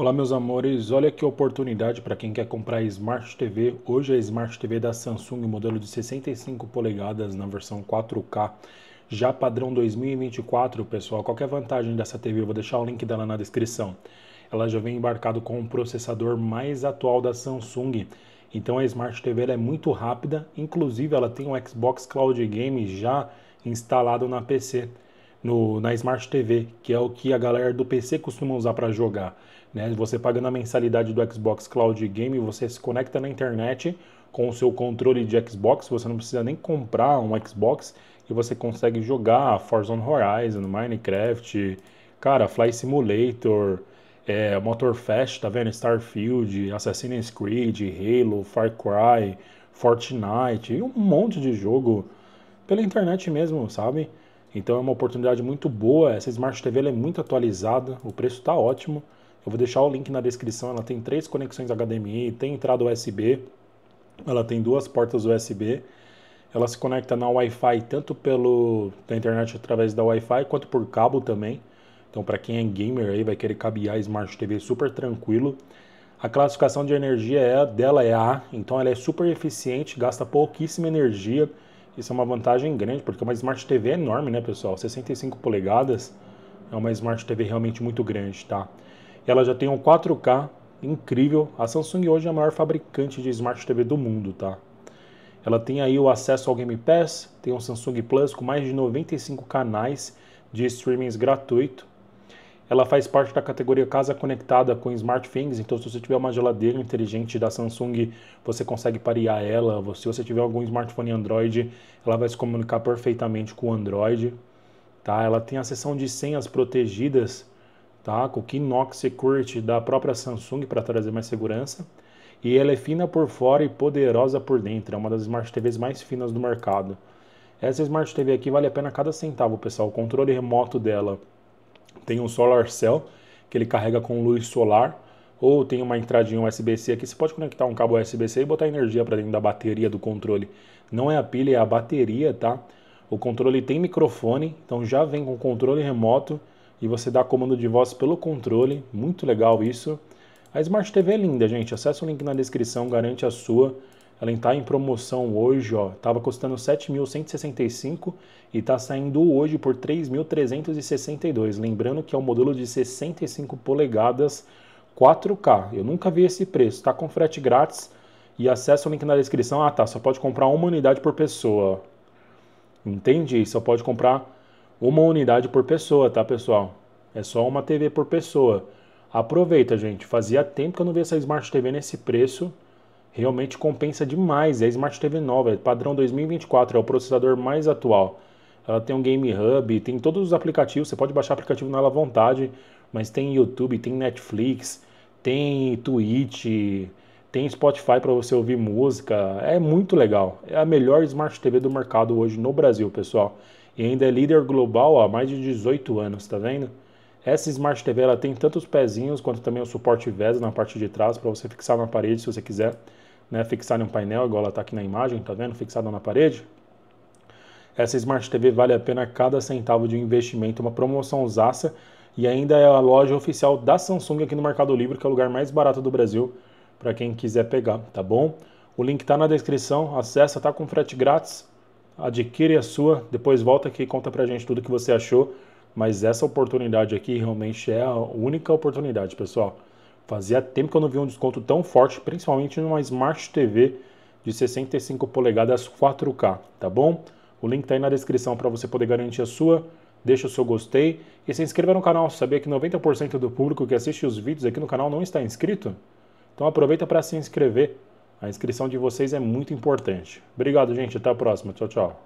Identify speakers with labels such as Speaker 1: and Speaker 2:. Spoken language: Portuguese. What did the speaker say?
Speaker 1: Olá, meus amores. Olha que oportunidade para quem quer comprar Smart TV. Hoje a Smart TV da Samsung, modelo de 65 polegadas na versão 4K, já padrão 2024, pessoal. Qualquer vantagem dessa TV, eu vou deixar o link dela na descrição. Ela já vem embarcado com o processador mais atual da Samsung. Então a Smart TV é muito rápida, inclusive ela tem o um Xbox Cloud Game já instalado na PC no, na Smart TV, que é o que a galera do PC costuma usar para jogar. Né? Você pagando a mensalidade do Xbox Cloud Game, você se conecta na internet com o seu controle de Xbox, você não precisa nem comprar um Xbox e você consegue jogar Forza Horizon, Minecraft, cara, Fly Simulator, é, Motorfest, tá vendo? Starfield, Assassin's Creed, Halo, Far Cry, Fortnite, um monte de jogo pela internet mesmo, sabe? Então é uma oportunidade muito boa. Essa Smart TV é muito atualizada, o preço está ótimo. Eu vou deixar o link na descrição. Ela tem três conexões HDMI, tem entrada USB, ela tem duas portas USB. Ela se conecta na Wi-Fi tanto pelo da internet através da Wi-Fi quanto por cabo também. Então para quem é gamer aí vai querer cabear a Smart TV super tranquilo. A classificação de energia é, dela é A, então ela é super eficiente, gasta pouquíssima energia isso é uma vantagem grande, porque é uma Smart TV é enorme, né, pessoal? 65 polegadas é uma Smart TV realmente muito grande, tá? Ela já tem um 4K incrível. A Samsung hoje é a maior fabricante de Smart TV do mundo, tá? Ela tem aí o acesso ao Game Pass, tem um Samsung Plus com mais de 95 canais de streamings gratuito ela faz parte da categoria casa conectada com smart things, então se você tiver uma geladeira inteligente da Samsung, você consegue parear ela, se você tiver algum smartphone Android, ela vai se comunicar perfeitamente com o Android, tá? Ela tem a seção de senhas protegidas, tá? Com Knox Security da própria Samsung para trazer mais segurança. E ela é fina por fora e poderosa por dentro, é uma das smart TVs mais finas do mercado. Essa Smart TV aqui vale a pena cada centavo, pessoal. O controle remoto dela tem um solar cell que ele carrega com luz solar ou tem uma entradinha USB-C aqui, você pode conectar um cabo USB-C e botar energia para dentro da bateria do controle. Não é a pilha, é a bateria, tá? O controle tem microfone, então já vem com controle remoto e você dá comando de voz pelo controle, muito legal isso. A Smart TV é linda, gente. Acesse o link na descrição, garante a sua. Ela está em promoção hoje, ó. Tava custando 7.165 e está saindo hoje por 3.362. Lembrando que é um modelo de 65 polegadas 4K. Eu nunca vi esse preço. Está com frete grátis e acesso o link na descrição. Ah, tá. Só pode comprar uma unidade por pessoa. Entendi. Só pode comprar uma unidade por pessoa, tá, pessoal? É só uma TV por pessoa. Aproveita, gente. Fazia tempo que eu não via essa Smart TV nesse preço realmente compensa demais. É a Smart TV nova, é padrão 2024, é o processador mais atual. Ela tem um Game Hub, tem todos os aplicativos, você pode baixar aplicativo nela à vontade, mas tem YouTube, tem Netflix, tem Twitch, tem Spotify para você ouvir música. É muito legal. É a melhor Smart TV do mercado hoje no Brasil, pessoal. E ainda é líder global há mais de 18 anos, tá vendo? Essa Smart TV ela tem tanto os pezinhos quanto também o suporte VESA na parte de trás para você fixar na parede se você quiser né, fixada em um painel, igual ela está aqui na imagem, tá vendo? Fixada na parede. Essa Smart TV vale a pena cada centavo de investimento, uma promoção usaça e ainda é a loja oficial da Samsung aqui no Mercado Livre, que é o lugar mais barato do Brasil para quem quiser pegar, tá bom? O link está na descrição, acessa, tá com frete grátis, adquire a sua, depois volta aqui e conta a gente tudo que você achou, mas essa oportunidade aqui realmente é a única oportunidade, pessoal. Fazia tempo que eu não vi um desconto tão forte, principalmente numa Smart TV de 65 polegadas 4K, tá bom? O link tá aí na descrição para você poder garantir a sua. Deixa o seu gostei e se inscreva no canal. Sabia que 90% do público que assiste os vídeos aqui no canal não está inscrito? Então aproveita para se inscrever. A inscrição de vocês é muito importante. Obrigado, gente. Até a próxima. Tchau, tchau.